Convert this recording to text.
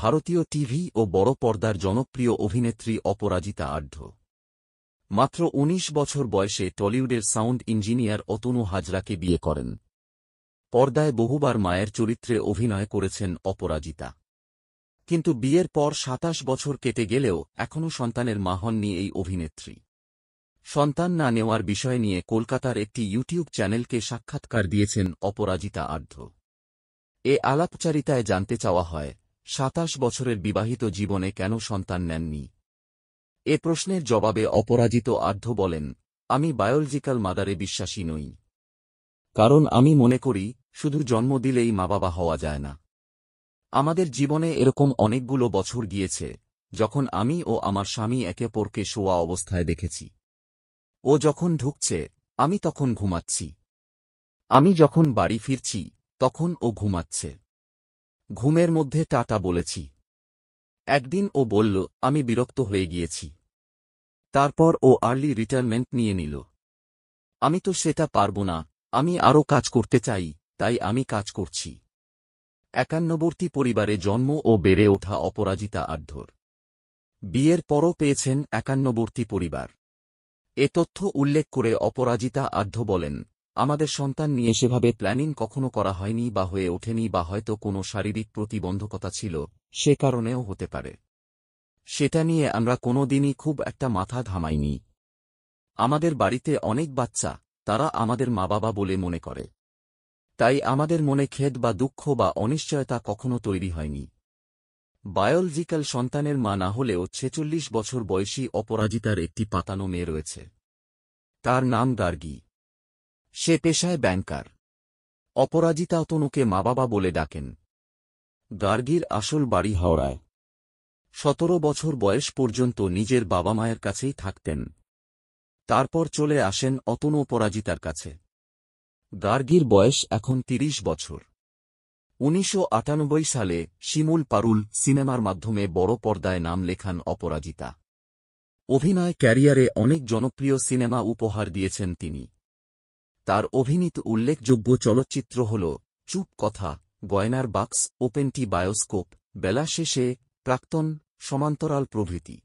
ভারতীয় টিভি ও বড় পর্দার জনপ্রিয় অভিনেত্রী অপরাজিতা আড্ঢ মাত্র ১৯ বছর বয়সে টলিউডের সাউন্ড ইঞ্জিনিয়ার অতনু হাজরাকে বিয়ে করেন পর্দায় বহুবার মায়ের চরিত্রে অভিনয় করেছেন অপরাজিতা কিন্তু বিয়ের পর সাতাশ বছর কেটে গেলেও এখনও সন্তানের মা হননি এই অভিনেত্রী সন্তান না নেওয়ার বিষয় নিয়ে কলকাতার একটি ইউটিউব চ্যানেলকে সাক্ষাৎকার দিয়েছেন অপরাজিতা আর্ধ এ আলাপচারিতায় জানতে চাওয়া হয় সাতাশ বছরের বিবাহিত জীবনে কেন সন্তান নেননি এ প্রশ্নের জবাবে অপরাজিত আর্ধ বলেন আমি বায়োলজিক্যাল মাদারে বিশ্বাসী নই কারণ আমি মনে করি শুধু জন্ম দিলেই মা বাবা হওয়া যায় না আমাদের জীবনে এরকম অনেকগুলো বছর গিয়েছে যখন আমি ও আমার স্বামী একে পরকে শোয়া অবস্থায় দেখেছি ও যখন ঢুকছে আমি তখন ঘুমাচ্ছি আমি যখন বাড়ি ফিরছি তখন ও ঘুমাচ্ছে ঘুমের মধ্যে টাটা বলেছি একদিন ও বলল আমি বিরক্ত হয়ে গিয়েছি তারপর ও আর্লি রিটায়ারমেন্ট নিয়ে নিল আমি তো সেটা পারব না আমি আরও কাজ করতে চাই তাই আমি কাজ করছি একান্নবর্তী পরিবারে জন্ম ও বেড়ে ওঠা অপরাজিতা আর্ধর বিয়ের পরও পেয়েছেন একান্নবর্তী পরিবার এ তথ্য উল্লেখ করে অপরাজিতা আর্ধ বলেন আমাদের সন্তান নিয়ে সেভাবে প্ল্যানিং কখনো করা হয়নি বা হয়ে ওঠেনি বা হয়তো কোনো শারীরিক প্রতিবন্ধকতা ছিল সে কারণেও হতে পারে সেটা নিয়ে আমরা কোনো দিনই খুব একটা মাথা ঘামাইনি আমাদের বাড়িতে অনেক বাচ্চা তারা আমাদের মা বাবা বলে মনে করে তাই আমাদের মনে খেদ বা দুঃখ বা অনিশ্চয়তা কখনো তৈরি হয়নি বায়োলজিক্যাল সন্তানের মা না হলেও ছেচল্লিশ বছর বয়সী অপরাজিতার একটি পাতানো মেয়ে রয়েছে তার নাম গার্গী সে পেশায় ব্যাংকার অপরাজিতা তনুকে মা বাবা বলে ডাকেন গার্গীর আসল বাড়ি হাওড়ায় সতেরো বছর বয়স পর্যন্ত নিজের বাবা মায়ের কাছেই থাকতেন তারপর চলে আসেন অতনু অপরাজিতার কাছে গার্গীর বয়স এখন তিরিশ বছর উনিশশো সালে শিমুল পারুল সিনেমার মাধ্যমে বড় পর্দায় নাম লেখান অপরাজিতা অভিনয় ক্যারিয়ারে অনেক জনপ্রিয় সিনেমা উপহার দিয়েছেন তিনি তার অভিনীত উল্লেখযোগ্য চলচ্চিত্র হল চুপ কথা গয়নার বাক্স ওপেনটি বায়োস্কোপ বেলা শেষে প্রাক্তন সমান্তরাল প্রভৃতি